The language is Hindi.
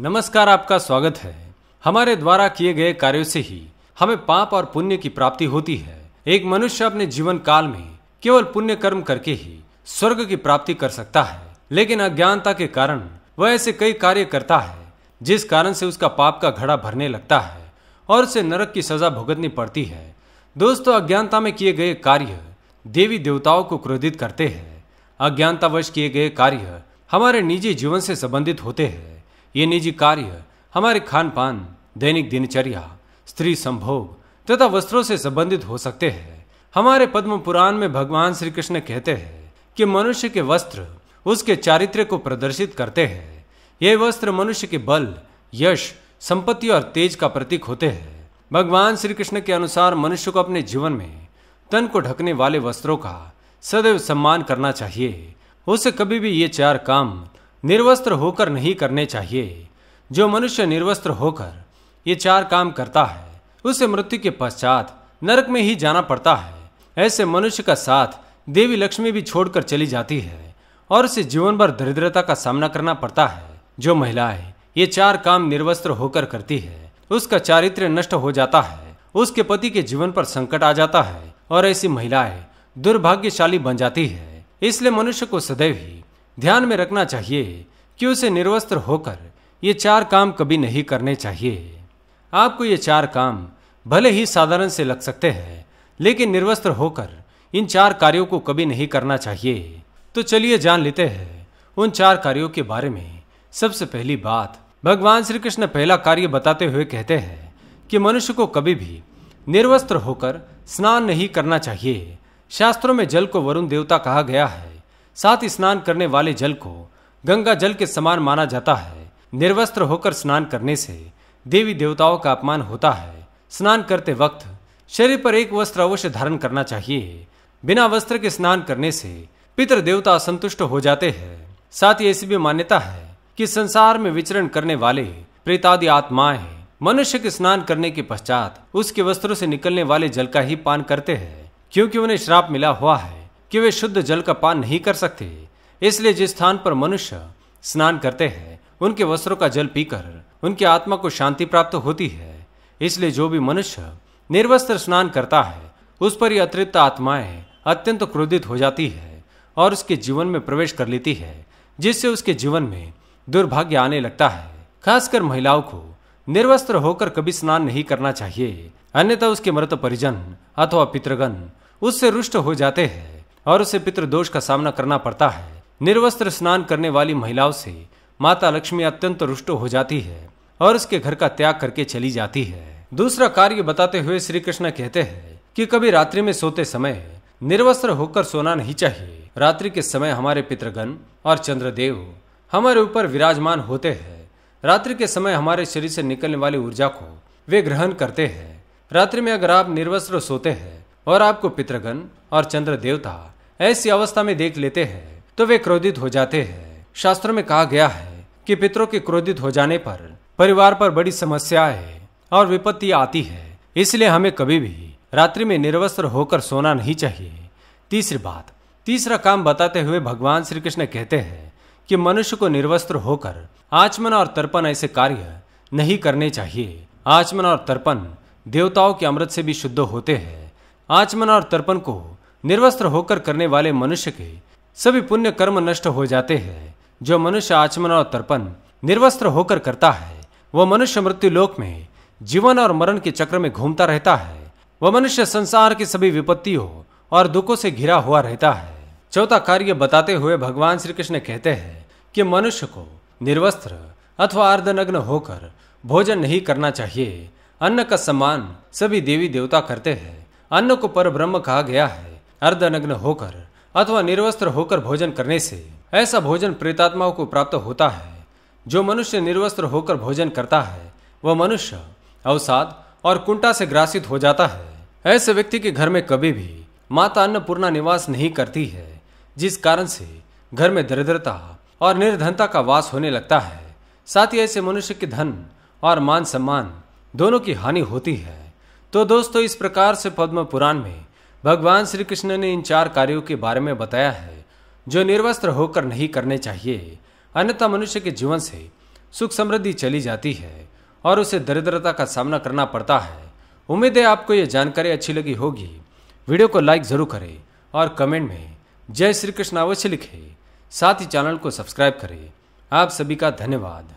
नमस्कार आपका स्वागत है हमारे द्वारा किए गए कार्यों से ही हमें पाप और पुण्य की प्राप्ति होती है एक मनुष्य अपने जीवन काल में केवल पुण्य कर्म करके ही स्वर्ग की प्राप्ति कर सकता है लेकिन अज्ञानता के कारण वह ऐसे कई कार्य करता है जिस कारण से उसका पाप का घड़ा भरने लगता है और उसे नरक की सजा भुगतनी पड़ती है दोस्तों अज्ञानता में किए गए कार्य देवी देवताओं को क्रोधित करते हैं अज्ञानतावश किए गए कार्य हमारे निजी जीवन से संबंधित होते हैं ये निजी कार्य हमारे खान पान दैनिक दिनचर्या स्त्री संभोग तथा वस्त्रों से संबंधित हो सकते हैं हमारे पद्म पुराण में भगवान श्री कृष्ण कहते हैं कि मनुष्य के वस्त्र उसके चारित्र्य को प्रदर्शित करते हैं ये वस्त्र मनुष्य के बल यश संपत्ति और तेज का प्रतीक होते हैं भगवान श्री कृष्ण के अनुसार मनुष्य को अपने जीवन में तन को ढकने वाले वस्त्रों का सदैव सम्मान करना चाहिए उसे कभी भी ये चार काम निर्वस्त्र होकर नहीं करने चाहिए जो मनुष्य निर्वस्त्र होकर ये चार काम करता है उसे मृत्यु के पश्चात नरक में ही जाना पड़ता है ऐसे मनुष्य का साथ देवी लक्ष्मी भी छोड़कर चली जाती है और उसे जीवन भर दरिद्रता का सामना करना पड़ता है जो महिलाएं ये चार काम निर्वस्त्र होकर करती है उसका चारित्र नष्ट हो जाता है उसके पति के जीवन पर संकट आ जाता है और ऐसी महिलाएं दुर्भाग्यशाली बन जाती है इसलिए मनुष्य को सदैव ही ध्यान में रखना चाहिए कि उसे निर्वस्त्र होकर ये चार काम कभी नहीं करने चाहिए आपको ये चार काम भले ही साधारण से लग सकते हैं लेकिन निर्वस्त्र होकर इन चार कार्यों को कभी नहीं करना चाहिए तो चलिए जान लेते हैं उन चार कार्यों के बारे में सबसे पहली बात भगवान श्री कृष्ण पहला कार्य बताते हुए कहते हैं कि मनुष्य को कभी भी निर्वस्त्र होकर स्नान नहीं करना चाहिए शास्त्रों में जल को वरुण देवता कहा गया है साथ ही स्नान करने वाले जल को गंगा जल के समान माना जाता है निर्वस्त्र होकर स्नान करने से देवी देवताओं का अपमान होता है स्नान करते वक्त शरीर पर एक वस्त्र अवश्य धारण करना चाहिए बिना वस्त्र के स्नान करने से पितर देवता संतुष्ट हो जाते हैं साथ ही ऐसी भी मान्यता है कि संसार में विचरण करने वाले प्रेतादि आत्माएं मनुष्य के स्नान करने के पश्चात उसके वस्त्रों से निकलने वाले जल का ही पान करते हैं क्योंकि उन्हें श्राप मिला हुआ है कि वे शुद्ध जल का पान नहीं कर सकते इसलिए जिस स्थान पर मनुष्य स्नान करते हैं उनके वस्त्रों का जल पीकर उनकी आत्मा को शांति प्राप्त होती है इसलिए जो भी मनुष्य निर्वस्त्र स्नान करता है उस पर ही अतिरिक्त आत्माएं अत्यंत क्रोधित हो जाती है और उसके जीवन में प्रवेश कर लेती है जिससे उसके जीवन में दुर्भाग्य आने लगता है खासकर महिलाओं को निर्वस्त्र होकर कभी स्नान नहीं करना चाहिए अन्यथा उसके मृत परिजन अथवा पितृगण उससे रुष्ट हो जाते हैं और उसे पितृदोष का सामना करना पड़ता है निर्वस्त्र स्नान करने वाली महिलाओं से माता लक्ष्मी अत्यंत रुष्ट हो जाती है और उसके घर का त्याग करके चली जाती है दूसरा कार्य बताते हुए श्री कृष्ण कहते हैं कि कभी रात्रि में सोते समय निर्वस्त्र होकर सोना नहीं चाहिए रात्रि के समय हमारे पितृगण और चंद्रदेव हमारे ऊपर विराजमान होते हैं रात्रि के समय हमारे शरीर से निकलने वाली ऊर्जा को वे ग्रहण करते हैं रात्रि में अगर आप निर्वस्त्र सोते हैं और आपको पितृगण और चंद्र देवता ऐसी अवस्था में देख लेते हैं तो वे क्रोधित हो जाते हैं शास्त्र में कहा गया है कि पितरों के क्रोधित हो जाने पर परिवार पर बड़ी है और विपत्ति आती है इसलिए हमें कभी भी रात्रि में निर्वस्त्र होकर सोना नहीं चाहिए तीसरी बात तीसरा काम बताते हुए भगवान श्री कृष्ण कहते हैं कि मनुष्य को निर्वस्त्र होकर आचमन और तर्पण ऐसे कार्य नहीं करने चाहिए आचमन और तर्पण देवताओं के अमृत से भी शुद्ध होते हैं आचमन और तर्पण को निर्वस्त्र होकर करने वाले मनुष्य के सभी पुण्य कर्म नष्ट हो जाते हैं जो मनुष्य आचमन और तर्पण निर्वस्त्र होकर करता है वह मनुष्य मृत्यु लोक में जीवन और मरण के चक्र में घूमता रहता है वह मनुष्य संसार की सभी विपत्तियों और दुखों से घिरा हुआ रहता है चौथा कार्य बताते हुए भगवान श्री कृष्ण कहते हैं कि मनुष्य को निर्वस्त्र अथवा अर्धनग्न होकर भोजन नहीं करना चाहिए अन्न का सम्मान सभी देवी देवता करते हैं अन्न को पर ब्रह्म कहा गया है अर्धनग्न होकर अथवा निर्वस्त्र होकर भोजन करने से ऐसा भोजन प्रेतात्माओं को प्राप्त होता है जो मनुष्य निर्वस्त्र होकर भोजन करता है वह मनुष्य अवसाद और कुंटा से ग्रासित हो जाता है ऐसे व्यक्ति के घर में कभी भी माता अन्नपूर्णा निवास नहीं करती है जिस कारण से घर में दरिद्रता और निर्धनता का वास होने लगता है साथ ही ऐसे मनुष्य के धन और मान सम्मान दोनों की हानि होती है तो दोस्तों इस प्रकार से पद्म पुराण में भगवान श्री कृष्ण ने इन चार कार्यों के बारे में बताया है जो निर्वस्त्र होकर नहीं करने चाहिए अन्यथा मनुष्य के जीवन से सुख समृद्धि चली जाती है और उसे दरिद्रता का सामना करना पड़ता है उम्मीद है आपको यह जानकारी अच्छी लगी होगी वीडियो को लाइक जरूर करें और कमेंट में जय श्री कृष्ण अवश्य लिखें साथ ही चैनल को सब्सक्राइब करें आप सभी का धन्यवाद